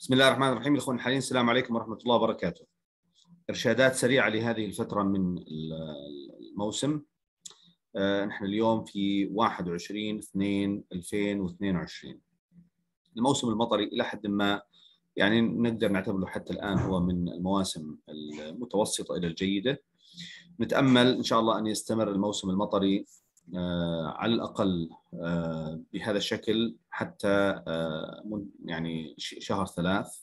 بسم الله الرحمن الرحيم الاخوان الحالين السلام عليكم ورحمه الله وبركاته ارشادات سريعه لهذه الفتره من الموسم آه، نحن اليوم في 21 2 2022 الموسم المطري الى حد ما يعني نقدر نعتبره حتى الان هو من المواسم المتوسطه الى الجيده نتامل ان شاء الله ان يستمر الموسم المطري آه، على الاقل آه، بهذا الشكل حتى آه، يعني شهر ثلاث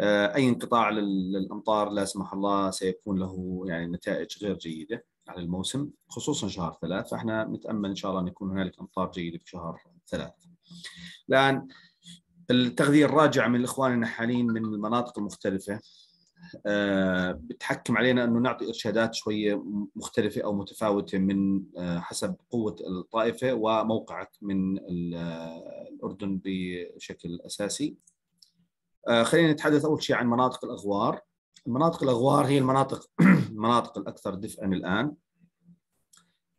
اي انقطاع للامطار لا سمح الله سيكون له يعني نتائج غير جيده على الموسم خصوصا شهر ثلاث فاحنا نتامل ان شاء الله ان يكون هنالك امطار جيده في شهر ثلاث. الان التغذيه الراجعه من الاخوان النحالين من المناطق المختلفه آه، بتحكم علينا انه نعطي ارشادات شويه مختلفه او متفاوته من آه، حسب قوه الطائفه وموقعك من آه، الاردن بشكل اساسي. خلينا نتحدث اول شيء عن مناطق الاغوار. مناطق الاغوار هي المناطق المناطق الاكثر دفئا الان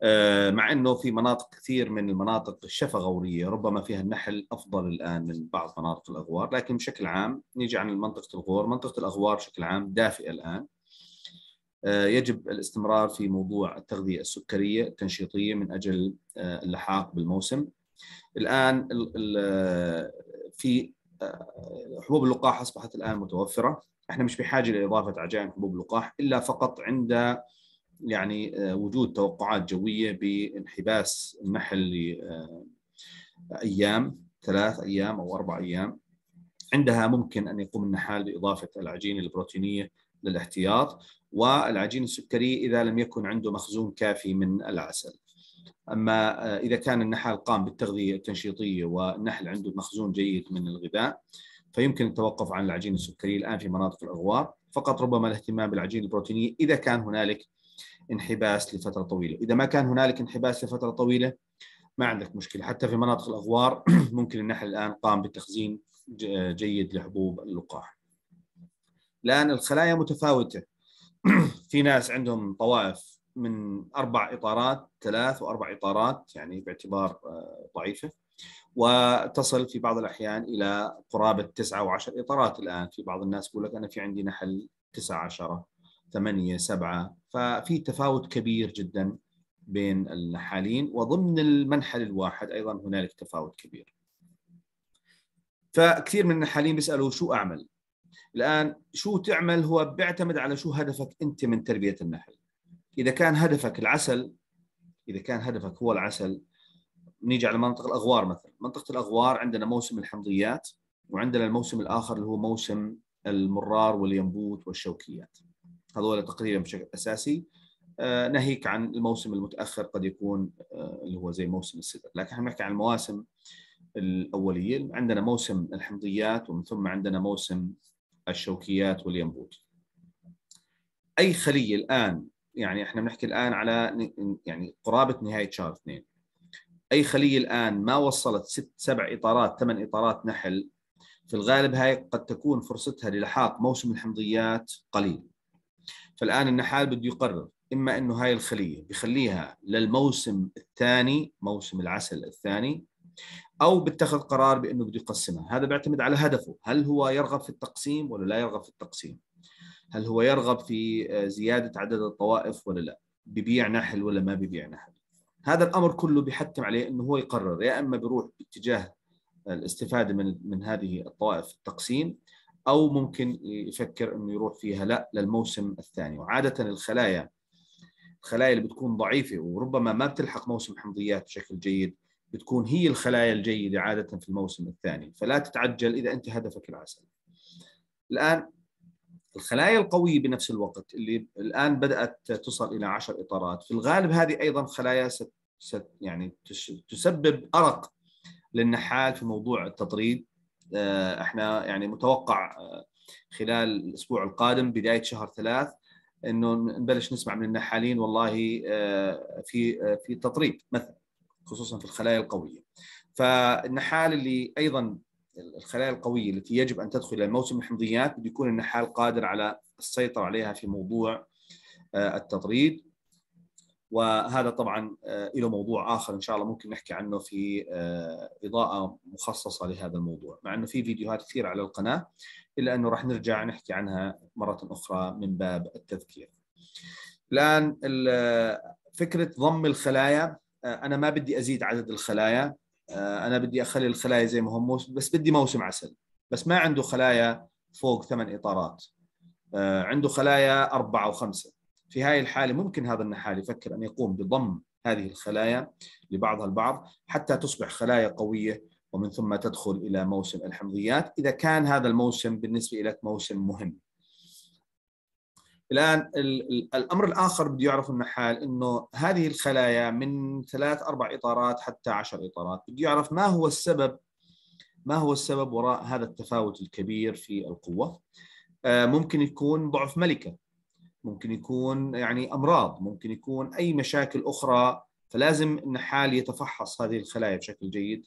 آه، مع انه في مناطق كثير من المناطق الشفغوريه ربما فيها النحل افضل الان من بعض مناطق الاغوار لكن بشكل عام نيجي عن منطقه الغور منطقه الاغوار بشكل عام دافئه الان آه، يجب الاستمرار في موضوع التغذيه السكريه التنشيطيه من اجل آه، اللحاق بالموسم الان في حبوب اللقاح اصبحت الان متوفره احنا مش بحاجه لاضافه عجائن حبوب اللقاح الا فقط عند يعني آه، وجود توقعات جويه بانحباس النحل لايام ثلاث ايام او اربع ايام عندها ممكن ان يقوم النحال باضافه العجينه البروتينيه للاحتياط والعجين السكري اذا لم يكن عنده مخزون كافي من العسل. اما آه، اذا كان النحال قام بالتغذيه التنشيطيه والنحل عنده مخزون جيد من الغذاء فيمكن التوقف عن العجين السكري الان في مناطق الاغوار فقط ربما الاهتمام بالعجين البروتيني اذا كان هنالك انحباس لفتره طويله، اذا ما كان هنالك انحباس لفتره طويله ما عندك مشكله، حتى في مناطق الاغوار ممكن النحل الان قام بتخزين جيد لحبوب اللقاح. الان الخلايا متفاوته في ناس عندهم طوائف من اربع اطارات ثلاث واربع اطارات يعني باعتبار آه، ضعيفه وتصل في بعض الاحيان الى قرابه تسعه وعشر اطارات الان في بعض الناس يقول لك انا في عندي نحل 9 10 8 7 ففي تفاوت كبير جدا بين الحالين وضمن المنحل الواحد ايضا هنالك تفاوت كبير. فكثير من النحالين بيسالوا شو اعمل؟ الان شو تعمل هو بيعتمد على شو هدفك انت من تربيه النحل. اذا كان هدفك العسل اذا كان هدفك هو العسل نيجي على منطقه الاغوار مثلا، منطقه الاغوار عندنا موسم الحمضيات وعندنا الموسم الاخر اللي هو موسم المرار والينبوت والشوكيات. هذول تقريبا بشكل اساسي آه، ناهيك عن الموسم المتاخر قد يكون آه، اللي هو زي موسم السدر لكن احنا بنحكي عن المواسم الاوليه عندنا موسم الحمضيات ومن ثم عندنا موسم الشوكيات والينبوت اي خليه الان يعني احنا بنحكي الان على يعني قرابه نهايه شهر اثنين اي خليه الان ما وصلت ست سبع اطارات ثمان اطارات نحل في الغالب هاي قد تكون فرصتها للحاق موسم الحمضيات قليل فالان النحال بده يقرر اما انه هاي الخليه بخليها للموسم الثاني موسم العسل الثاني او بيتخذ قرار بانه بده يقسمها هذا بيعتمد على هدفه هل هو يرغب في التقسيم ولا لا يرغب في التقسيم هل هو يرغب في آه، زياده عدد الطوائف ولا لا ببيع نحل ولا ما ببيع نحل هذا الامر كله بيحتم عليه انه هو يقرر يا اما بيروح باتجاه آه، الاستفاده من من هذه الطوائف التقسيم او ممكن يفكر انه يروح فيها لا للموسم الثاني وعاده الخلايا الخلايا اللي بتكون ضعيفه وربما ما بتلحق موسم حمضيات بشكل جيد بتكون هي الخلايا الجيده عاده في الموسم الثاني فلا تتعجل اذا انت هدفك العسل الان الخلايا القويه بنفس الوقت اللي الان بدات تصل الى 10 اطارات في الغالب هذه ايضا خلايا ست ست يعني تسبب ارق للنحال في موضوع التطريد آه، احنا يعني متوقع آه، خلال الاسبوع القادم بدايه شهر ثلاث انه نبلش نسمع من النحالين والله آه، في في تطريب مثلا خصوصا في الخلايا القويه. فالنحال اللي ايضا الخلايا القويه التي يجب ان تدخل الى موسم الحمضيات بده يكون النحال قادر على السيطره عليها في موضوع التطريد وهذا طبعا آه، له موضوع اخر ان شاء الله ممكن نحكي عنه في آه، اضاءه مخصصه لهذا الموضوع مع انه في فيديوهات كثيره على القناه الا انه راح نرجع نحكي عنها مره اخرى من باب التذكير الان آه، فكره ضم الخلايا انا ما بدي ازيد عدد الخلايا انا بدي اخلي الخلايا زي ما هم بس بدي موسم عسل بس ما عنده خلايا فوق ثمان اطارات عنده خلايا اربعه وخمسه في هاي الحالة ممكن هذا النحال يفكر أن يقوم بضم هذه الخلايا لبعضها البعض حتى تصبح خلايا قوية ومن ثم تدخل إلى موسم الحمضيات إذا كان هذا الموسم بالنسبة لك موسم مهم الآن الأمر الآخر بده يعرف النحال أنه هذه الخلايا من ثلاث أربع إطارات حتى عشر إطارات بده يعرف ما هو السبب ما هو السبب وراء هذا التفاوت الكبير في القوة آه، ممكن يكون ضعف ملكة ممكن يكون يعني امراض ممكن يكون اي مشاكل اخرى فلازم النحال يتفحص هذه الخلايا بشكل جيد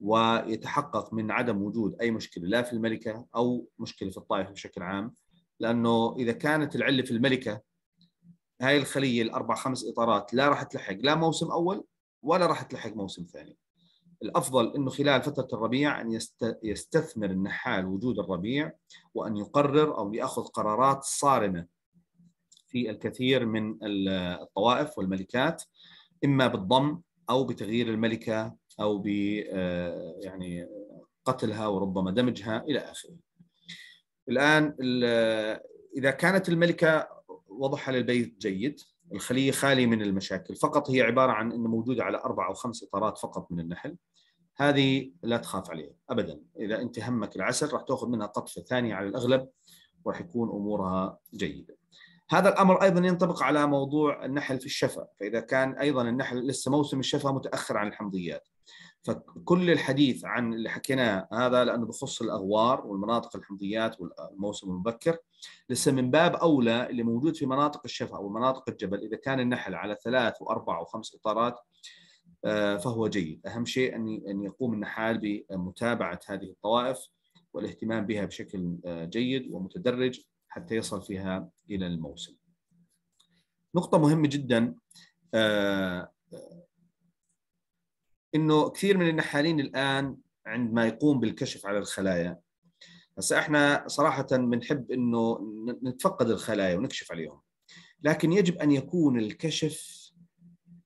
ويتحقق من عدم وجود اي مشكله لا في الملكه او مشكله في الطائفه بشكل عام لانه اذا كانت العله في الملكه هاي الخليه الاربع خمس اطارات لا راح تلحق لا موسم اول ولا راح تلحق موسم ثاني الافضل انه خلال فتره الربيع ان يستثمر النحال وجود الربيع وان يقرر او ياخذ قرارات صارمه في الكثير من الطوائف والملكات اما بالضم او بتغيير الملكه او ب آه، يعني قتلها وربما دمجها الى اخره. الان اذا كانت الملكه وضعها للبيت جيد الخليه خاليه من المشاكل فقط هي عباره عن انه موجوده على اربع او خمس اطارات فقط من النحل هذه لا تخاف عليها ابدا اذا انت همك العسل راح تاخذ منها قطفه ثانيه على الاغلب وراح يكون امورها جيده. هذا الامر ايضا ينطبق على موضوع النحل في الشفا، فاذا كان ايضا النحل لسه موسم الشفا متاخر عن الحمضيات. فكل الحديث عن اللي حكيناه هذا لانه بخص الاغوار والمناطق الحمضيات والموسم المبكر لسه من باب اولى اللي موجود في مناطق الشفا ومناطق الجبل اذا كان النحل على ثلاث واربع وخمس اطارات آه، فهو جيد، اهم شيء ان ان يقوم النحال بمتابعه هذه الطوائف والاهتمام بها بشكل آه، جيد ومتدرج حتى يصل فيها إلى الموسم نقطة مهمة جدا آه، انه كثير من النحالين الان عندما يقوم بالكشف على الخلايا هسا احنا صراحه بنحب انه نتفقد الخلايا ونكشف عليهم لكن يجب ان يكون الكشف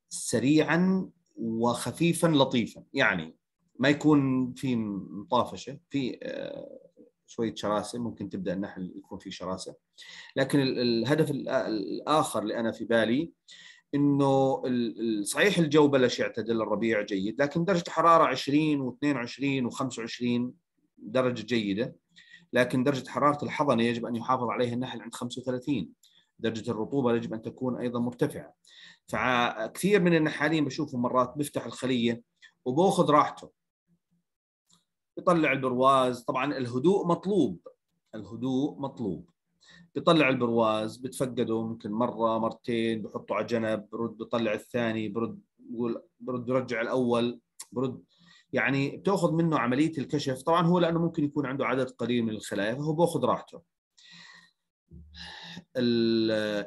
سريعا وخفيفا لطيفا يعني ما يكون في مطافشه في آه، شويه شراسه ممكن تبدا النحل يكون في شراسه لكن الهدف الاخر اللي انا في بالي انه صحيح الجو بلش يعتدل الربيع جيد لكن درجه الحراره 20 و22 و25 درجه جيده لكن درجه حراره الحضنه يجب ان يحافظ عليها النحل عند 35 درجه الرطوبه يجب ان تكون ايضا مرتفعه فكثير من النحالين بشوفهم مرات بيفتح الخليه وباخذ راحته بيطلع البرواز طبعا الهدوء مطلوب الهدوء مطلوب بيطلع البرواز بتفقده ممكن مره مرتين بحطه على جنب برد بيطلع الثاني برد بقول برد برجع الاول برد يعني بتاخذ منه عمليه الكشف طبعا هو لانه ممكن يكون عنده عدد قليل من الخلايا فهو باخذ راحته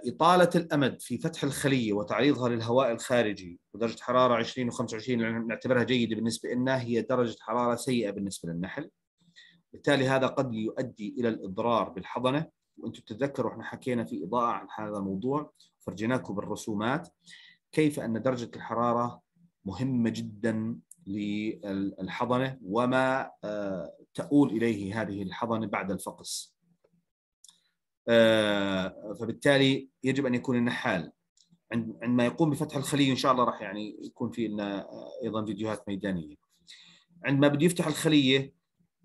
إطالة الأمد في فتح الخلية وتعريضها للهواء الخارجي ودرجة حرارة 20 و25 نعتبرها جيدة بالنسبة لنا هي درجة حرارة سيئة بالنسبة للنحل بالتالي هذا قد يؤدي إلى الإضرار بالحضنة وأنتم تتذكروا احنا حكينا في إضاءة عن هذا الموضوع فرجيناكم بالرسومات كيف أن درجة الحرارة مهمة جدا للحضنة وما آه، تؤول إليه هذه الحضنة بعد الفقس آه، فبالتالي يجب ان يكون النحال عندما يقوم بفتح الخليه ان شاء الله راح يعني يكون في لنا ايضا فيديوهات ميدانيه عندما بده يفتح الخليه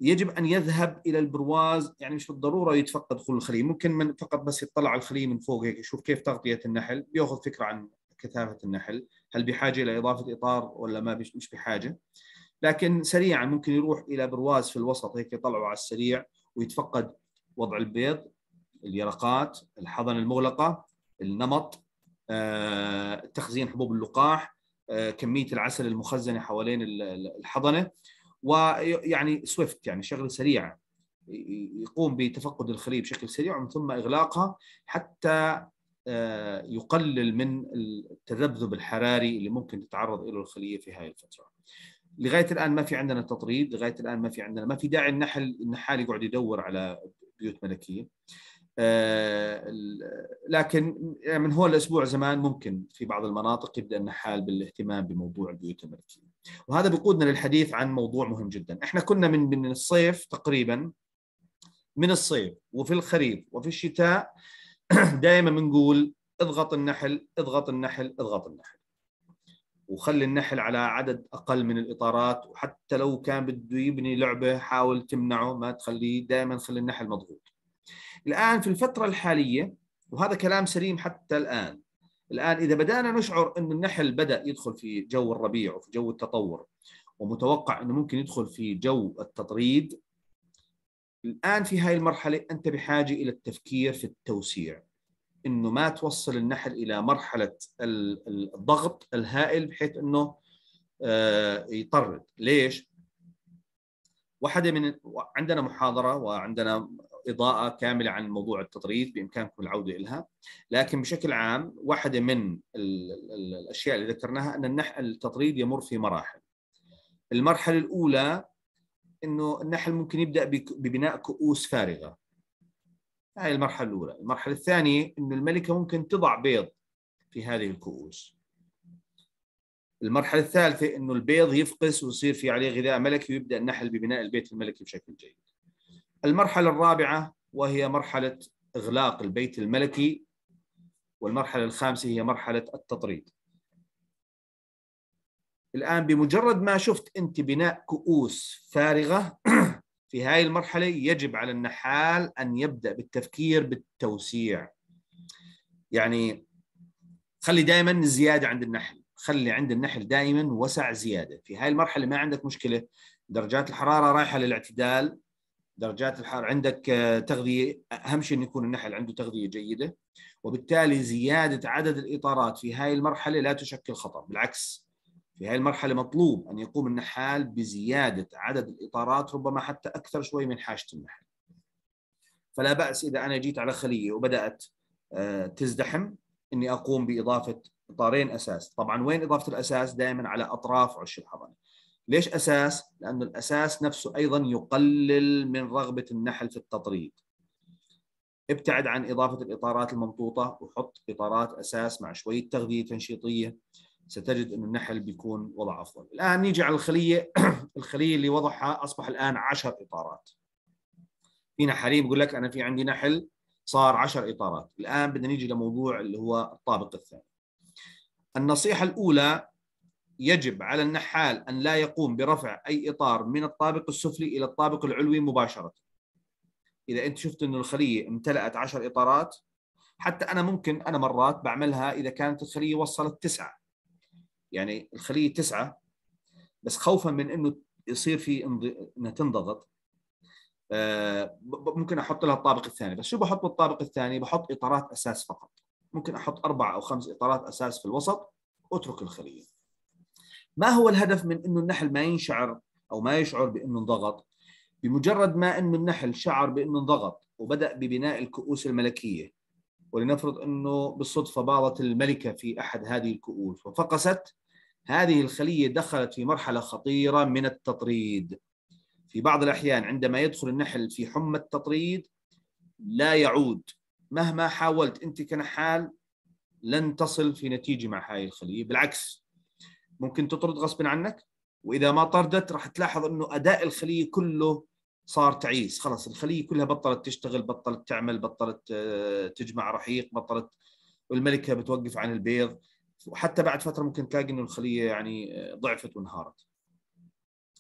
يجب ان يذهب الى البرواز يعني مش بالضروره يتفقد دخول الخليه ممكن من فقط بس يطلع على الخليه من فوق هيك يشوف كيف تغطيه النحل بياخذ فكره عن كثافه النحل هل بحاجه الى اضافه اطار ولا ما مش بحاجه لكن سريعا ممكن يروح الى برواز في الوسط هيك يطلعوا على السريع ويتفقد وضع البيض اليرقات الحضن المغلقه النمط آه، تخزين حبوب اللقاح آه، كميه العسل المخزنه حوالين الحضنه ويعني سويفت يعني شغله سريعه يقوم بتفقد الخليه بشكل سريع ومن ثم اغلاقها حتى آه، يقلل من التذبذب الحراري اللي ممكن تتعرض له الخليه في هذه الفتره. لغايه الان ما في عندنا تطريد، لغايه الان ما في عندنا ما في داعي النحل النحال يقعد يدور على بيوت ملكيه. آه، لكن يعني من هو الاسبوع زمان ممكن في بعض المناطق يبدا النحال بالاهتمام بموضوع البيوت الملكيه. وهذا بقودنا للحديث عن موضوع مهم جدا، احنا كنا من من الصيف تقريبا من الصيف وفي الخريف وفي الشتاء دائما بنقول اضغط النحل اضغط النحل اضغط النحل. وخلي النحل على عدد اقل من الاطارات وحتى لو كان بده يبني لعبه حاول تمنعه ما تخليه دائما خلي النحل مضغوط. الآن في الفترة الحالية وهذا كلام سليم حتى الآن الآن إذا بدأنا نشعر أن النحل بدأ يدخل في جو الربيع وفي جو التطور ومتوقع أنه ممكن يدخل في جو التطريد الآن في هاي المرحلة أنت بحاجة إلى التفكير في التوسيع أنه ما توصل النحل إلى مرحلة الضغط الهائل بحيث أنه آه، يطرد ليش؟ واحدة من عندنا محاضرة وعندنا اضاءه كامله عن موضوع التطريز بامكانكم العوده إليها لكن بشكل عام واحده من الاشياء اللي ذكرناها ان التطريد يمر في مراحل المرحله الاولى انه النحل ممكن يبدا ببناء كؤوس فارغه هاي المرحله الاولى المرحله الثانيه انه الملكه ممكن تضع بيض في هذه الكؤوس المرحله الثالثه انه البيض يفقس ويصير في عليه غذاء ملكي ويبدا النحل ببناء البيت الملكي بشكل جيد المرحلة الرابعة وهي مرحلة إغلاق البيت الملكي والمرحلة الخامسة هي مرحلة التطريد الآن بمجرد ما شفت أنت بناء كؤوس فارغة في هاي المرحلة يجب على النحال أن يبدأ بالتفكير بالتوسيع يعني خلي دائما الزيادة عند النحل خلي عند النحل دائما وسع زيادة في هاي المرحلة ما عندك مشكلة درجات الحرارة رايحة للاعتدال درجات الحراره عندك آه، تغذيه اهم شيء انه يكون النحل عنده تغذيه جيده وبالتالي زياده عدد الاطارات في هاي المرحله لا تشكل خطر بالعكس في هاي المرحله مطلوب ان يقوم النحال بزياده عدد الاطارات ربما حتى اكثر شوي من حاجه النحل فلا باس اذا انا جيت على خليه وبدات آه، تزدحم اني اقوم باضافه اطارين اساس طبعا وين اضافه الاساس دائما على اطراف عش الحضانه ليش اساس؟ لانه الاساس نفسه ايضا يقلل من رغبه النحل في التطريد. ابتعد عن اضافه الاطارات الممطوطه وحط اطارات اساس مع شويه تغذيه تنشيطيه ستجد انه النحل بيكون وضع افضل. الان نيجي على الخليه، الخليه اللي وضعها اصبح الان 10 اطارات. في نحالين بيقول لك انا في عندي نحل صار 10 اطارات، الان بدنا نيجي لموضوع اللي هو الطابق الثاني. النصيحه الاولى يجب على النحال أن لا يقوم برفع أي إطار من الطابق السفلي إلى الطابق العلوي مباشرة إذا أنت شفت أن الخلية امتلأت عشر إطارات حتى أنا ممكن أنا مرات بعملها إذا كانت الخلية وصلت تسعة يعني الخلية تسعة بس خوفا من أنه يصير في أنها تنضغط آه، ممكن احط لها الطابق الثاني بس شو بحط بالطابق الثاني بحط اطارات اساس فقط ممكن احط اربع او خمس اطارات اساس في الوسط واترك الخليه ما هو الهدف من انه النحل ما ينشعر او ما يشعر بانه انضغط بمجرد ما انه النحل شعر بانه انضغط وبدا ببناء الكؤوس الملكيه ولنفرض انه بالصدفه باضت الملكه في احد هذه الكؤوس وفقست هذه الخليه دخلت في مرحله خطيره من التطريد في بعض الاحيان عندما يدخل النحل في حمى التطريد لا يعود مهما حاولت انت كنحال لن تصل في نتيجه مع هذه الخليه بالعكس ممكن تطرد غصب عنك واذا ما طردت راح تلاحظ انه اداء الخليه كله صار تعيس خلاص الخليه كلها بطلت تشتغل بطلت تعمل بطلت آه، تجمع رحيق بطلت والملكه بتوقف عن البيض وحتى بعد فتره ممكن تلاقي انه الخليه يعني آه، ضعفت وانهارت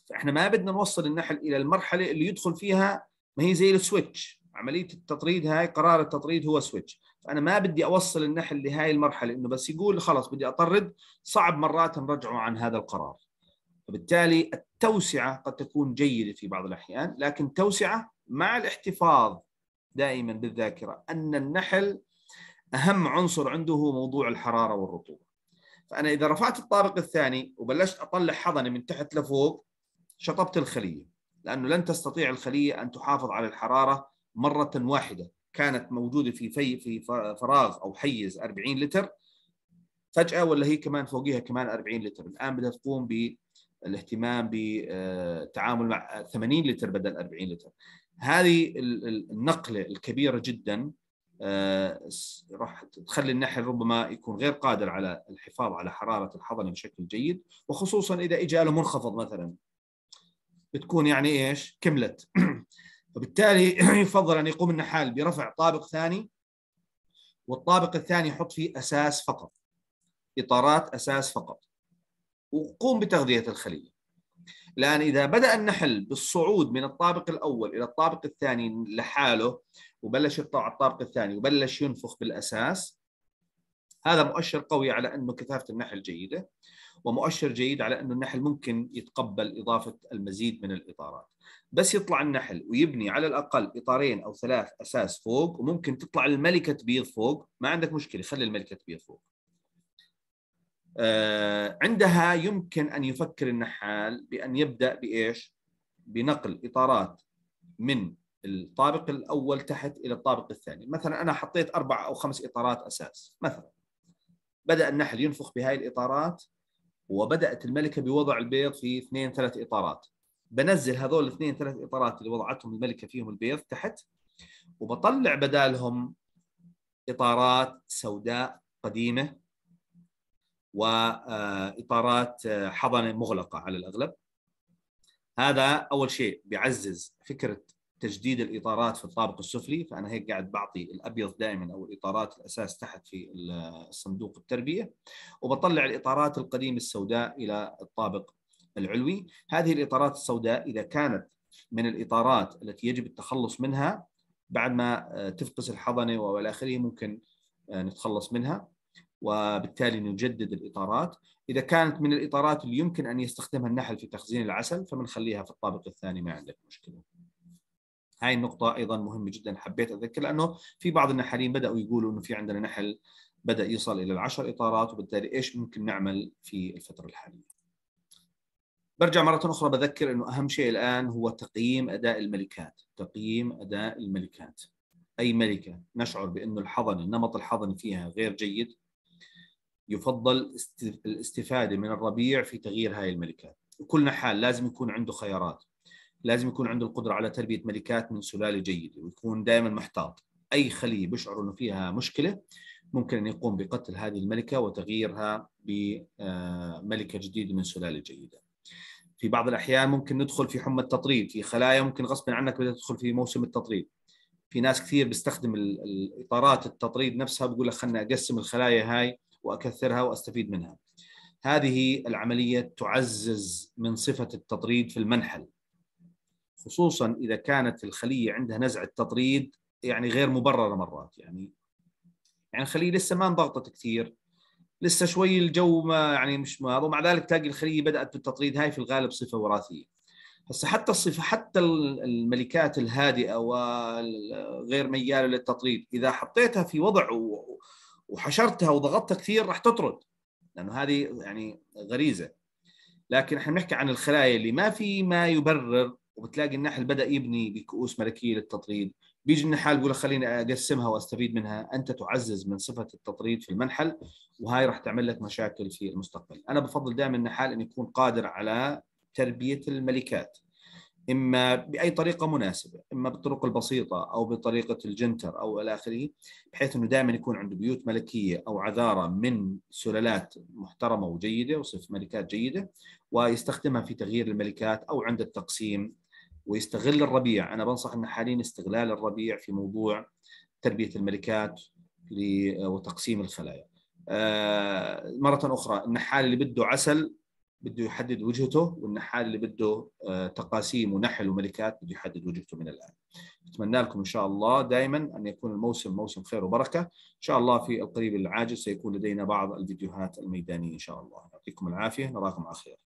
فاحنا ما بدنا نوصل النحل الى المرحله اللي يدخل فيها ما هي زي السويتش عمليه التطريد هاي قرار التطريد هو سويتش فانا ما بدي اوصل النحل لهي المرحله انه بس يقول خلص بدي اطرد صعب مرات نرجعه عن هذا القرار فبالتالي التوسعه قد تكون جيده في بعض الاحيان لكن توسعه مع الاحتفاظ دائما بالذاكره ان النحل اهم عنصر عنده هو موضوع الحراره والرطوبه فانا اذا رفعت الطابق الثاني وبلشت اطلع حضني من تحت لفوق شطبت الخليه لانه لن تستطيع الخليه ان تحافظ على الحراره مره واحده كانت موجوده في في في فراغ او حيز 40 لتر فجاه ولا هي كمان فوقيها كمان 40 لتر الان بدها تقوم بالاهتمام بالتعامل آه، مع 80 لتر بدل 40 لتر هذه النقله الكبيره جدا آه، راح تخلي النحل ربما يكون غير قادر على الحفاظ على حراره الحضن بشكل جيد وخصوصا اذا اجى له منخفض مثلا بتكون يعني ايش كملت وبالتالي يفضل أن يقوم النحال برفع طابق ثاني والطابق الثاني يحط فيه أساس فقط إطارات أساس فقط وقوم بتغذية الخلية الآن إذا بدأ النحل بالصعود من الطابق الأول إلى الطابق الثاني لحاله وبلش يقطع على الطابق الثاني وبلش ينفخ بالأساس هذا مؤشر قوي على أنه كثافة النحل جيدة ومؤشر جيد على أنه النحل ممكن يتقبل إضافة المزيد من الإطارات بس يطلع النحل ويبني على الاقل اطارين او ثلاث اساس فوق وممكن تطلع الملكه تبيض فوق ما عندك مشكله خلي الملكه تبيض فوق آه، عندها يمكن ان يفكر النحال بان يبدا بايش بنقل اطارات من الطابق الاول تحت الى الطابق الثاني مثلا انا حطيت اربع او خمس اطارات اساس مثلا بدا النحل ينفخ بهاي الاطارات وبدات الملكه بوضع البيض في اثنين ثلاث اطارات بنزل هذول الاثنين ثلاث اطارات اللي وضعتهم الملكه فيهم البيض تحت وبطلع بدالهم اطارات سوداء قديمه واطارات آه، آه، حضنه مغلقه على الاغلب هذا اول شيء بيعزز فكره تجديد الاطارات في الطابق السفلي فانا هيك قاعد بعطي الابيض دائما او الاطارات الاساس تحت في آه، الصندوق التربيه وبطلع الاطارات القديمه السوداء الى الطابق العلوي هذه الإطارات السوداء إذا كانت من الإطارات التي يجب التخلص منها بعد ما آه، تفقس الحضنة وإلى آخره ممكن آه، نتخلص منها وبالتالي نجدد الإطارات إذا كانت من الإطارات اللي يمكن أن يستخدمها النحل في تخزين العسل فمنخليها في الطابق الثاني ما عندك مشكلة هاي النقطة أيضا مهمة جدا حبيت أذكر لأنه في بعض النحالين بدأوا يقولوا أنه في عندنا نحل بدأ يصل إلى العشر إطارات وبالتالي إيش ممكن نعمل في الفترة الحالية برجع مرة أخرى بذكر أنه أهم شيء الآن هو تقييم أداء الملكات تقييم أداء الملكات أي ملكة نشعر بأنه الحضن النمط الحضن فيها غير جيد يفضل الاستفادة من الربيع في تغيير هاي الملكات وكلنا حال لازم يكون عنده خيارات لازم يكون عنده القدرة على تربية ملكات من سلالة جيدة ويكون دائما محتاط أي خلية بيشعر أنه فيها مشكلة ممكن أن يقوم بقتل هذه الملكة وتغييرها بملكة آه، جديدة من سلالة جيدة في بعض الاحيان ممكن ندخل في حمى التطريد في خلايا ممكن غصبا عنك بدها تدخل في موسم التطريد في ناس كثير بيستخدم الاطارات التطريد نفسها بقول لك خلنا اقسم الخلايا هاي واكثرها واستفيد منها هذه العمليه تعزز من صفه التطريد في المنحل خصوصا اذا كانت الخليه عندها نزعه تطريد يعني غير مبرره مرات يعني يعني الخليه لسه ما انضغطت كثير لسه شوي الجو ما يعني مش ما ومع ذلك تلاقي الخليه بدات بالتطريد هاي في الغالب صفه وراثيه هسه حتى الصفه حتى الملكات الهادئه وغير مياله للتطريد اذا حطيتها في وضع وحشرتها وضغطتها كثير راح تطرد لانه هذه يعني غريزه لكن احنا بنحكي عن الخلايا اللي ما في ما يبرر وبتلاقي النحل بدا يبني بكؤوس ملكيه للتطريد بيجي النحال بيقول خليني اقسمها واستفيد منها انت تعزز من صفه التطريد في المنحل وهاي راح تعمل لك مشاكل في المستقبل انا بفضل دائما النحال ان يكون قادر على تربيه الملكات اما باي طريقه مناسبه اما بالطرق البسيطه او بطريقه الجنتر او الى اخره بحيث انه دائما يكون عنده بيوت ملكيه او عذاره من سلالات محترمه وجيده وصف ملكات جيده ويستخدمها في تغيير الملكات او عند التقسيم ويستغل الربيع أنا بنصح أن حاليا استغلال الربيع في موضوع تربية الملكات وتقسيم الخلايا آه، مرة أخرى النحال اللي بده عسل بده يحدد وجهته والنحال اللي بده آه، تقاسيم ونحل وملكات بده يحدد وجهته من الآن أتمنى لكم إن شاء الله دائما أن يكون الموسم موسم خير وبركة إن شاء الله في القريب العاجل سيكون لدينا بعض الفيديوهات الميدانية إن شاء الله يعطيكم العافية نراكم على خير